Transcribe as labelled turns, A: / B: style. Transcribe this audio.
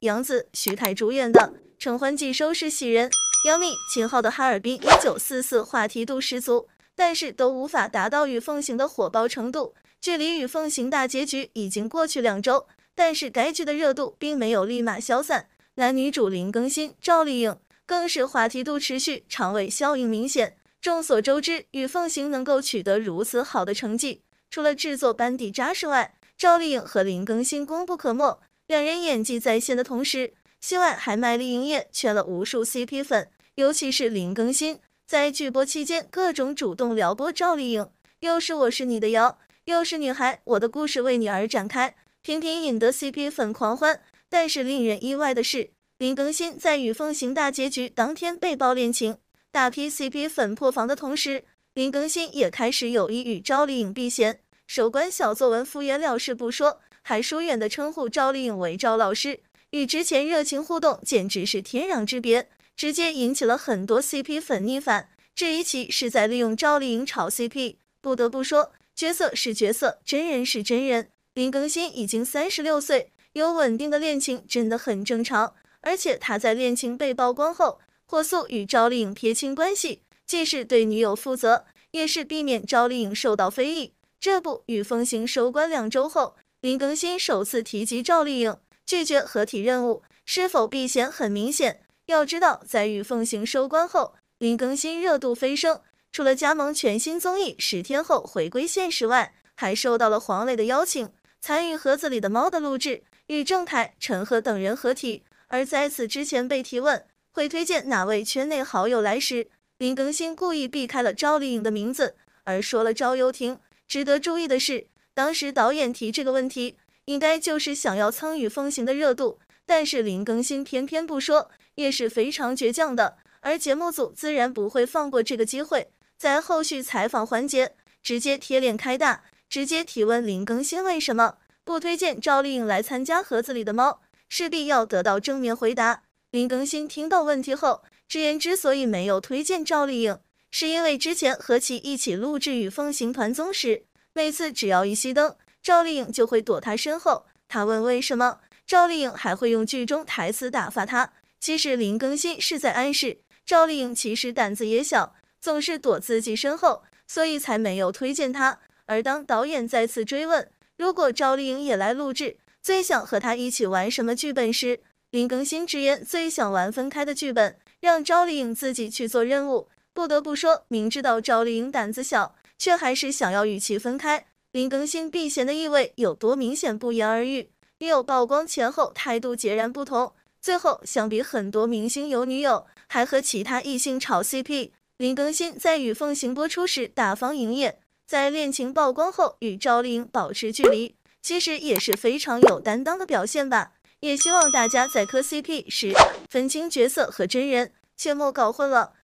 A: 杨紫、徐凯主演的《承欢记》收视喜人，杨幂、秦昊的《哈尔滨一九四四》话题度十足，但是都无法达到《与凤行》的火爆程度。距离《与凤行》大结局已经过去两周，但是该剧的热度并没有立马消散。男女主林更新、赵丽颖更是话题度持续，长尾效应明显。众所周知，《与凤行》能够取得如此好的成绩，除了制作班底扎实外，赵丽颖和林更新功不可没。两人演技在线的同时，戏外还卖力营业，圈了无数 CP 粉。尤其是林更新，在剧播期间各种主动撩拨赵丽颖，又是我是你的瑶，又是女孩我的故事为你而展开，频频引得 CP 粉狂欢。但是令人意外的是，林更新在《与凤行》大结局当天被曝恋情，大批 CP 粉破防的同时，林更新也开始有意与赵丽颖避嫌，首关小作文敷衍了事不说。还疏远地称呼赵丽颖为赵老师，与之前热情互动简直是天壤之别，直接引起了很多 CP 粉逆反，质疑其是在利用赵丽颖炒 CP。不得不说，角色是角色，真人是真人。林更新已经三十六岁，有稳定的恋情真的很正常。而且他在恋情被曝光后，火速与赵丽颖撇清关系，既是对女友负责，也是避免赵丽颖受到非议。这不，与风行收官两周后。林更新首次提及赵丽颖拒绝合体任务，是否避嫌？很明显，要知道在《与凤行》收官后，林更新热度飞升，除了加盟全新综艺《十天后回归现实》外，还受到了黄磊的邀请，参与《盒子里的猫》的录制，与郑恺、陈赫等人合体。而在此之前被提问会推荐哪位圈内好友来时，林更新故意避开了赵丽颖的名字，而说了赵又廷。值得注意的是。当时导演提这个问题，应该就是想要蹭《与风行的热度，但是林更新偏偏不说，也是非常倔强的。而节目组自然不会放过这个机会，在后续采访环节直接贴脸开大，直接提问林更新为什么不推荐赵丽颖来参加《盒子里的猫》，势必要得到正面回答。林更新听到问题后，直言之所以没有推荐赵丽颖，是因为之前和其一起录制《与风行团综》时。每次只要一熄灯，赵丽颖就会躲他身后。他问为什么，赵丽颖还会用剧中台词打发他。其实林更新是在暗示，赵丽颖其实胆子也小，总是躲自己身后，所以才没有推荐他。而当导演再次追问，如果赵丽颖也来录制，最想和他一起玩什么剧本时，林更新直言最想玩分开的剧本，让赵丽颖自己去做任务。不得不说明知道赵丽颖胆子小。却还是想要与其分开，林更新避嫌的意味有多明显，不言而喻。女友曝光前后态度截然不同，最后相比很多明星有女友，还和其他异性炒 CP。林更新在《与凤行》播出时大方营业，在恋情曝光后与赵丽颖保持距离，其实也是非常有担当的表现吧。也希望大家在磕 CP 时分清角色和真人，切莫搞混了。